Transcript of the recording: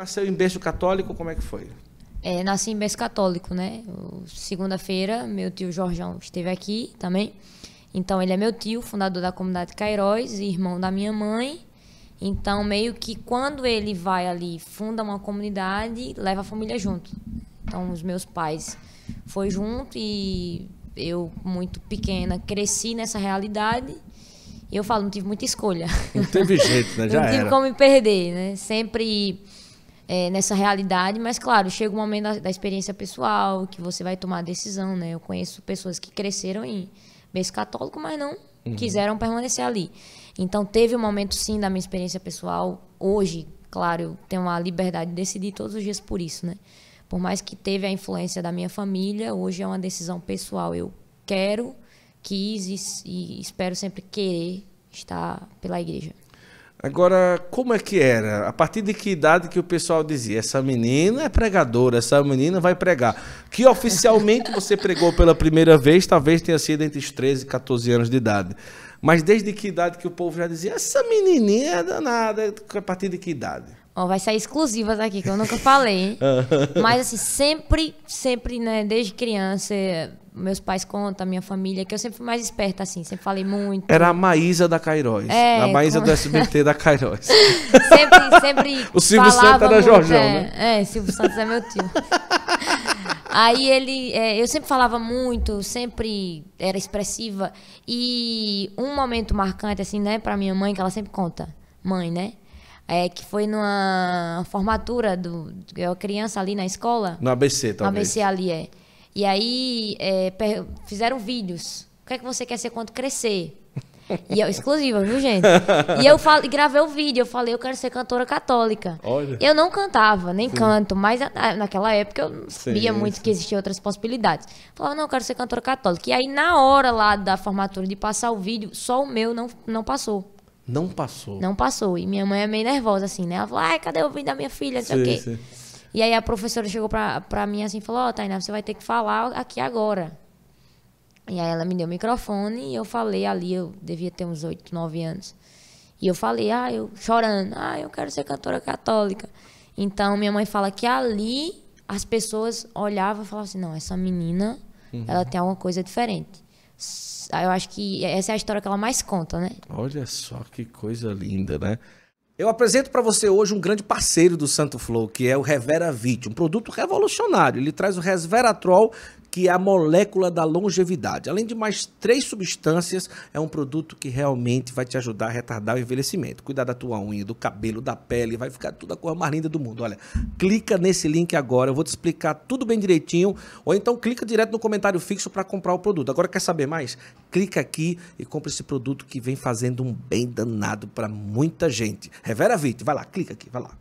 Nasceu em berço católico, como é que foi? É, nasci em berço católico, né? Segunda-feira, meu tio Jorjão esteve aqui também. Então, ele é meu tio, fundador da comunidade Cairóis, irmão da minha mãe. Então, meio que quando ele vai ali, funda uma comunidade, leva a família junto. Então, os meus pais foi junto e eu, muito pequena, cresci nessa realidade. E eu falo, não tive muita escolha. Não teve jeito, né? Já não tive como me perder, né? Sempre é, nessa realidade, mas claro, chega o um momento da, da, experiência pessoal que você vai tomar a decisão, né? Eu conheço pessoas que cresceram em berço católico, mas não uhum. quiseram permanecer ali. Então teve um momento sim da minha experiência pessoal. Hoje, claro, eu tenho a liberdade de decidir todos os dias por isso, né? Por mais que teve a influência da minha família, hoje é uma decisão pessoal. Eu quero, quis e, e espero sempre querer estar pela igreja. Agora, como é que era? A partir de que idade que o pessoal dizia, essa menina é pregadora, essa menina vai pregar? Que oficialmente você pregou pela primeira vez, talvez tenha sido entre os 13 e 14 anos de idade. Mas desde que idade que o povo já dizia, essa menininha é danada, a partir de que idade? Ó, vai sair exclusivas aqui, que eu nunca falei, Mas assim, sempre, sempre, né, desde criança, meus pais contam, minha família, que eu sempre fui mais esperta, assim, sempre falei muito. Era a Maísa da Cairóis. É, a Maísa como... do SBT da Cairóis. sempre, sempre. O Silvio Santos era Jorjão, é, né? É, Silvio Santos é meu tio. Aí ele, é, eu sempre falava muito, sempre era expressiva. E um momento marcante, assim, né, pra minha mãe, que ela sempre conta, mãe, né? É, que foi numa formatura do. Eu criança ali na escola. No ABC, talvez. No ABC ali, é. E aí é, fizeram vídeos. O que é que você quer ser quando crescer? E eu, exclusiva, viu, gente? E eu falo, gravei o um vídeo, eu falei, eu quero ser cantora católica. Olha. Eu não cantava, nem Sim. canto, mas naquela época eu sabia muito que existiam outras possibilidades. Falava, não, eu quero ser cantora católica. E aí, na hora lá da formatura de passar o vídeo, só o meu não, não passou. Não passou? Não passou. E minha mãe é meio nervosa, assim, né? Ela falou, ai, cadê o vídeo da minha filha? Não sei o quê. E aí a professora chegou pra, pra mim assim e falou: Ó, oh, Tainá, você vai ter que falar aqui agora. E aí ela me deu o microfone e eu falei ali, eu devia ter uns 8, 9 anos. E eu falei, ah, eu chorando, ah, eu quero ser cantora católica. Então minha mãe fala que ali as pessoas olhavam e falavam assim: não, essa menina, uhum. ela tem alguma coisa diferente. Eu acho que essa é a história que ela mais conta, né? Olha só que coisa linda, né? Eu apresento para você hoje um grande parceiro do Santo Flow, que é o Revera Vit, um produto revolucionário. Ele traz o resveratrol que é a molécula da longevidade. Além de mais três substâncias, é um produto que realmente vai te ajudar a retardar o envelhecimento. Cuidar da tua unha, do cabelo, da pele, vai ficar tudo a cor mais linda do mundo. Olha, clica nesse link agora, eu vou te explicar tudo bem direitinho, ou então clica direto no comentário fixo para comprar o produto. Agora quer saber mais? Clica aqui e compra esse produto que vem fazendo um bem danado para muita gente. Revera Vite, vai lá, clica aqui, vai lá.